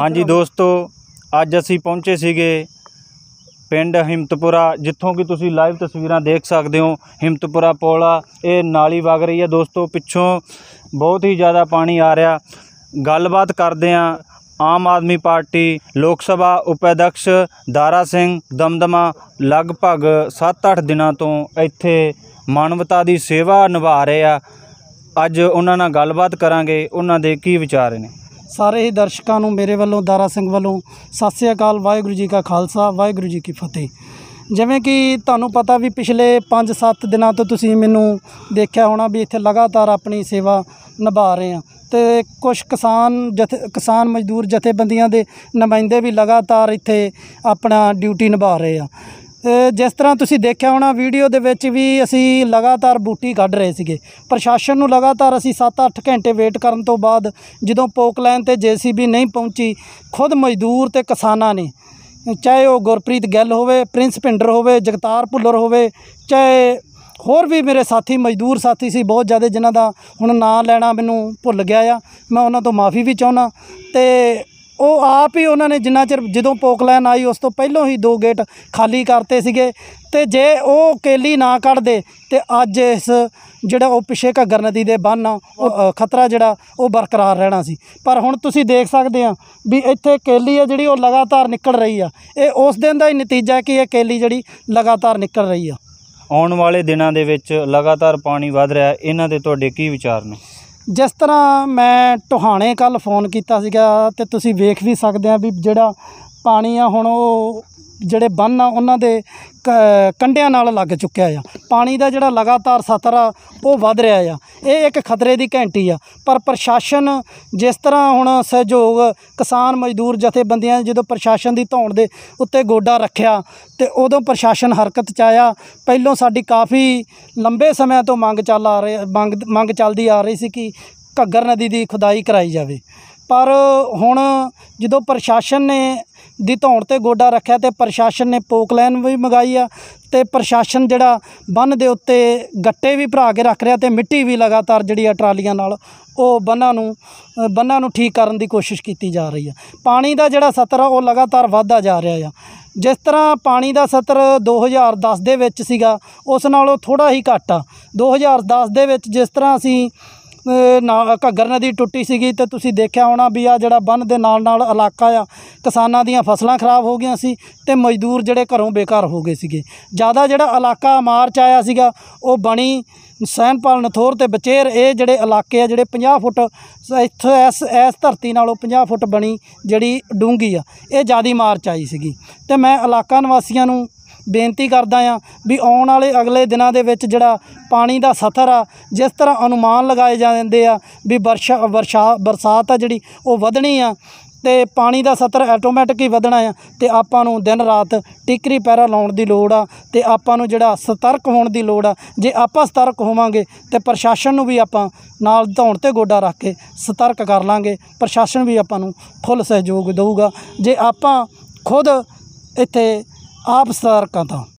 ਹਾਂਜੀ ਦੋਸਤੋ ਅੱਜ ਅਸੀਂ ਪਹੁੰਚੇ ਸੀਗੇ ਪਿੰਡ ਹਿੰਮਤਪੁਰਾ ਜਿੱਥੋਂ ਕਿ ਤੁਸੀਂ ਲਾਈਵ ਤਸਵੀਰਾਂ ਦੇਖ ਸਕਦੇ ਹੋ ਹਿੰਮਤਪੁਰਾ ਪੋਲਾ ਇਹ ਨਾਲੀ ਵਗ ਰਹੀ ਹੈ ਦੋਸਤੋ ਪਿੱਛੋਂ ਬਹੁਤ ਹੀ ਜ਼ਿਆਦਾ ਪਾਣੀ ਆ ਰਿਹਾ ਗੱਲਬਾਤ ਕਰਦੇ ਆ ਆਮ ਆਦਮੀ ਪਾਰਟੀ ਲੋਕ ਸਭਾ ਉਪਾਧਿਕਸ਼ ਦਾਰਾ ਸਿੰਘ ਦਮਦਮਾ ਲਗਭਗ 7-8 ਦਿਨਾਂ ਤੋਂ ਇੱਥੇ ਮਾਨਵਤਾ ਦੀ ਸੇਵਾ ਨਿਭਾ ਰਹੇ ਆ ਅੱਜ ਉਹਨਾਂ ਨਾਲ ਗੱਲਬਾਤ ਕਰਾਂਗੇ ਉਹਨਾਂ ਦੇ ਕੀ ਵਿਚਾਰ ਨੇ ਸਾਰੇ ਹੀ ਦਰਸ਼ਕਾਂ ਨੂੰ ਮੇਰੇ ਵੱਲੋਂ ਦਾਰਾ ਸਿੰਘ ਵੱਲੋਂ ਸਤਿ ਸ੍ਰੀ ਅਕਾਲ ਵਾਹਿਗੁਰੂ ਜੀ ਕਾ ਖਾਲਸਾ ਵਾਹਿਗੁਰੂ ਜੀ ਕੀ ਫਤਿਹ ਜਿਵੇਂ ਕਿ ਤੁਹਾਨੂੰ ਪਤਾ ਵੀ ਪਿਛਲੇ 5-7 ਦਿਨਾਂ ਤੋਂ ਤੁਸੀਂ ਮੈਨੂੰ ਦੇਖਿਆ ਹੋਣਾ ਵੀ ਇੱਥੇ ਲਗਾਤਾਰ ਆਪਣੀ ਸੇਵਾ ਨਿਭਾ ਰਹੇ ਆ ਤੇ ਕੁਝ ਕਿਸਾਨ ਜਥੇ ਕਿਸਾਨ ਮਜ਼ਦੂਰ ਜਥੇਬੰਦੀਆਂ ਦੇ ਨੁਮਾਇੰਦੇ ਵੀ ਲਗਾਤਾਰ ਇੱਥੇ ਆਪਣਾ ਡਿਊਟੀ ਨਿਭਾ ਰਹੇ ਆ ਜਿਸ ਤਰ੍ਹਾਂ ਤੁਸੀਂ ਦੇਖਿਆ ਹੋਣਾ ਵੀਡੀਓ ਦੇ ਵਿੱਚ ਵੀ ਅਸੀਂ ਲਗਾਤਾਰ ਬੂਟੀ ਕੱਢ ਰਹੇ ਸੀਗੇ ਪ੍ਰਸ਼ਾਸਨ ਨੂੰ ਲਗਾਤਾਰ ਅਸੀਂ 7-8 ਘੰਟੇ ਵੇਟ ਕਰਨ ਤੋਂ ਬਾਅਦ ਜਦੋਂ ਪੋਕ ਲਾਈਨ ਤੇ ਜੀਸੀਬੀ ਨਹੀਂ ਪਹੁੰਚੀ ਖੁਦ ਮਜ਼ਦੂਰ ਤੇ ਕਿਸਾਨਾਂ ਨੇ ਚਾਹੇ ਉਹ ਗੁਰਪ੍ਰੀਤ ਗੱਲ ਹੋਵੇ ਪ੍ਰਿੰਸ ਪਿੰਡਰ ਹੋਵੇ ਜਗਤਾਰ ਭੁੱਲਰ ਹੋਵੇ ਚਾਹੇ ਹੋਰ ਵੀ ਮੇਰੇ ਸਾਥੀ ਮਜ਼ਦੂਰ ਸਾਥੀ ਸੀ ਬਹੁਤ ਜ਼ਿਆਦਾ ਜਿਨ੍ਹਾਂ ਦਾ ਹੁਣ ਨਾਂ ਲੈਣਾ ਮੈਨੂੰ ਭੁੱਲ ਗਿਆ ਆ ਮੈਂ ਉਹਨਾਂ ਤੋਂ ਮਾਫੀ ਵੀ ਚਾਹੁੰਦਾ ਤੇ ਉਹ ਆਪ ਹੀ ਉਹਨਾਂ ਨੇ ਜਿੰਨਾ ਚਿਰ ਜਦੋਂ ਪੋਕਲੈਨ ਆਈ ਉਸ ਤੋਂ ਪਹਿਲਾਂ ਹੀ ਦੋ ਗੇਟ ਖਾਲੀ ਕਰਤੇ ਸੀਗੇ ਤੇ ਜੇ ਉਹ ਕੇਲੀ ਨਾ ਕੱਢਦੇ ਤੇ ਅੱਜ ਇਸ ਜਿਹੜਾ ਉਹ ਪਿਛੇ ਘੱਗਰ ਨਦੀ ਦੇ ਬੰਨ ਉਹ ਖਤਰਾ ਜਿਹੜਾ ਉਹ ਬਰਕਰਾਰ ਰਹਿਣਾ ਸੀ ਪਰ ਹੁਣ ਤੁਸੀਂ ਦੇਖ ਸਕਦੇ ਆ ਵੀ ਇੱਥੇ ਕੇਲੀ ਆ ਜਿਹੜੀ ਉਹ ਲਗਾਤਾਰ ਨਿਕਲ ਰਹੀ ਆ ਇਹ ਉਸ ਦਿਨ ਦਾ ਹੀ ਨਤੀਜਾ ਕਿ ਇਹ ਕੇਲੀ ਜਿਹੜੀ ਲਗਾਤਾਰ ਨਿਕਲ ਰਹੀ ਆ ਆਉਣ ਵਾਲੇ ਦਿਨਾਂ ਦੇ ਵਿੱਚ ਲਗਾਤਾਰ ਪਾਣੀ ਵਧ ਰਿਹਾ ਇਹਨਾਂ ਦੇ ਤੁਹਾਡੇ ਕੀ ਵਿਚਾਰ ਨੇ ਜਿਸ ਤਰ੍ਹਾਂ ਮੈਂ ਟੋਹਾਣੇ ਕੱਲ ਫੋਨ ਕੀਤਾ ਸੀਗਾ ਤੇ ਤੁਸੀਂ ਵੇਖ ਵੀ ਸਕਦੇ ਆ ਵੀ ਜਿਹੜਾ ਪਾਣੀ ਆ ਹੁਣ ਉਹ ਜਿਹੜੇ ਬੰਨ ਆ ਉਹਨਾਂ ਦੇ ਕੰਡਿਆਂ ਨਾਲ ਲੱਗ ਚੁੱਕਿਆ ਆ ਪਾਣੀ ਦਾ ਜਿਹੜਾ ਲਗਾਤਾਰ ਸਤਰ ਆ ਉਹ ਵੱਧ ਰਿਹਾ ਆ ਇਹ ਇੱਕ ਖਤਰੇ ਦੀ ਘੰਟੀ ਆ ਪਰ ਪ੍ਰਸ਼ਾਸਨ ਜਿਸ ਤਰ੍ਹਾਂ ਹੁਣ ਸਹਿਯੋਗ ਕਿਸਾਨ ਮਜ਼ਦੂਰ ਜਥੇਬੰਦੀਆਂ ਜਦੋਂ ਪ੍ਰਸ਼ਾਸਨ ਦੀ ਧੌਣ ਦੇ ਉੱਤੇ ਗੋਡਾ ਰੱਖਿਆ ਤੇ ਉਦੋਂ ਪ੍ਰਸ਼ਾਸਨ ਹਰਕਤ ਚ ਆਇਆ ਪਹਿਲਾਂ ਸਾਡੀ ਕਾਫੀ ਲੰਬੇ ਸਮੇਂ ਤੋਂ ਮੰਗ ਚੱਲ ਆ ਰਹੀ ਮੰਗ ਮੰਗ ਚੱਲਦੀ ਆ ਰਹੀ ਸੀ ਕਿ ਘੱਗਰ ਨਦੀ ਦੀ ਖੁਦਾਈ ਕਰਾਈ ਜਾਵੇ ਪਰ ਹੁਣ ਜਦੋਂ ਪ੍ਰਸ਼ਾਸਨ ਨੇ ਦੀ ਧੌਣ ਤੇ ਗੋਡਾ ਰੱਖਿਆ ਤੇ ਪ੍ਰਸ਼ਾਸਨ ਨੇ ਪੋਕਲੈਨ ਵੀ ਮੰਗਾਈ ਆ ਤੇ ਪ੍ਰਸ਼ਾਸਨ ਜਿਹੜਾ ਬੰਨ ਦੇ ਉੱਤੇ ਗੱਟੇ ਵੀ ਭਰਾ ਕੇ ਰੱਖ ਰਿਹਾ ਤੇ ਮਿੱਟੀ ਵੀ ਲਗਾਤਾਰ ਜਿਹੜੀ ਆ ਟਰਾਲੀਆਂ ਨਾਲ ਉਹ ਬੰਨਾਂ ਨੂੰ ਬੰਨਾਂ ਨੂੰ ਠੀਕ ਕਰਨ ਦੀ ਕੋਸ਼ਿਸ਼ ਕੀਤੀ ਜਾ ਰਹੀ ਆ ਪਾਣੀ ਦਾ ਜਿਹੜਾ ਸਤਰ ਆ ਉਹ ਲਗਾਤਾਰ ਵਧਦਾ ਜਾ ਰਿਹਾ ਆ ਜਿਸ ਤਰ੍ਹਾਂ ਪਾਣੀ ਦਾ ਸਤਰ 2010 ਦੇ ਵਿੱਚ ਸੀਗਾ ਉਸ ਨਾਲੋਂ ਥੋੜਾ ਹੀ ਘਟਾ 2010 ਦੇ ਵਿੱਚ ਜਿਸ ਤਰ੍ਹਾਂ ਅਸੀਂ ਨਾ ਘੱਗਰ ਨਦੀ ਟੁੱਟੀ ਸੀਗੀ ਤੇ ਤੁਸੀਂ ਦੇਖਿਆ ਹੋਣਾ ਵੀ ਆ ਜਿਹੜਾ ਬੰਨ ਦੇ ਨਾਲ ਨਾਲ ਇਲਾਕਾ ਆ ਕਿਸਾਨਾਂ ਦੀਆਂ ਫਸਲਾਂ ਖਰਾਬ ਹੋ ਗਈਆਂ ਸੀ ਤੇ ਮਜ਼ਦੂਰ ਜਿਹੜੇ ਘਰੋਂ ਬੇਕਾਰ ਹੋ ਗਏ ਸੀਗੇ ਜ਼ਿਆਦਾ ਜਿਹੜਾ ਇਲਾਕਾ ਮਾਰਚ ਆਇਆ ਸੀਗਾ ਉਹ ਬਣੀ ਸੈਨਪਾਲ ਨਥੋਰ ਤੇ ਬਚੇਰ ਇਹ ਜਿਹੜੇ ਇਲਾਕੇ ਆ ਜਿਹੜੇ 50 ਫੁੱਟ ਇੱਥੇ ਇਸ ਇਸ ਧਰਤੀ ਨਾਲੋਂ 50 ਫੁੱਟ ਬਣੀ ਜਿਹੜੀ ਡੂੰਗੀ ਆ ਇਹ ਜਿਆਦੀ ਮਾਰਚ ਆਈ ਸੀਗੀ ਤੇ ਮੈਂ ਇਲਾਕਾ ਨਿਵਾਸੀਆਂ ਨੂੰ ਬੇਨਤੀ ਕਰਦਾ ਆ ਵੀ ਆਉਣ ਵਾਲੇ ਅਗਲੇ ਦਿਨਾਂ ਦੇ ਵਿੱਚ ਜਿਹੜਾ ਪਾਣੀ ਦਾ ਸਤਰ ਆ ਜਿਸ ਤਰ੍ਹਾਂ ਅਨੁਮਾਨ ਲਗਾਏ ਜਾਂਦੇ ਆ ਵੀ ਵਰਸ਼ਾ ਵਰਸ਼ਾ ਬਰਸਾਤ ਆ ਜਿਹੜੀ ਉਹ ਵਧਣੀ ਆ ਤੇ ਪਾਣੀ ਦਾ ਸਤਰ ਆਟੋਮੈਟਿਕ ਹੀ ਵਧਣਾ ਆ ਤੇ ਆਪਾਂ ਨੂੰ ਦਿਨ ਰਾਤ ਟਿਕਰੀ ਪੈਰਾ ਲਾਉਣ ਦੀ ਲੋੜ ਆ ਤੇ ਆਪਾਂ ਨੂੰ ਜਿਹੜਾ ਸਤਰਕ ਹੋਣ ਦੀ ਲੋੜ ਆ ਜੇ ਆਪਾਂ ਸਤਰਕ ਹੋਵਾਂਗੇ ਤੇ ਪ੍ਰਸ਼ਾਸਨ ਨੂੰ ਵੀ ਆਪਾਂ ਨਾਲ ਧੌਣ ਤੇ ਗੋਡਾ ਰੱਖ ਕੇ ਸਤਰਕ ਕਰ ਲਾਂਗੇ ਪ੍ਰਸ਼ਾਸਨ ਵੀ ਆਪਾਂ ਨੂੰ ਫੁੱਲ ਸਹਿਯੋਗ ਦੇਊਗਾ ਜੇ ਆਪਾਂ ਖੁਦ ਇੱਥੇ ਆਪ ਸਤਾਰਕਾਂ ਤਾਂ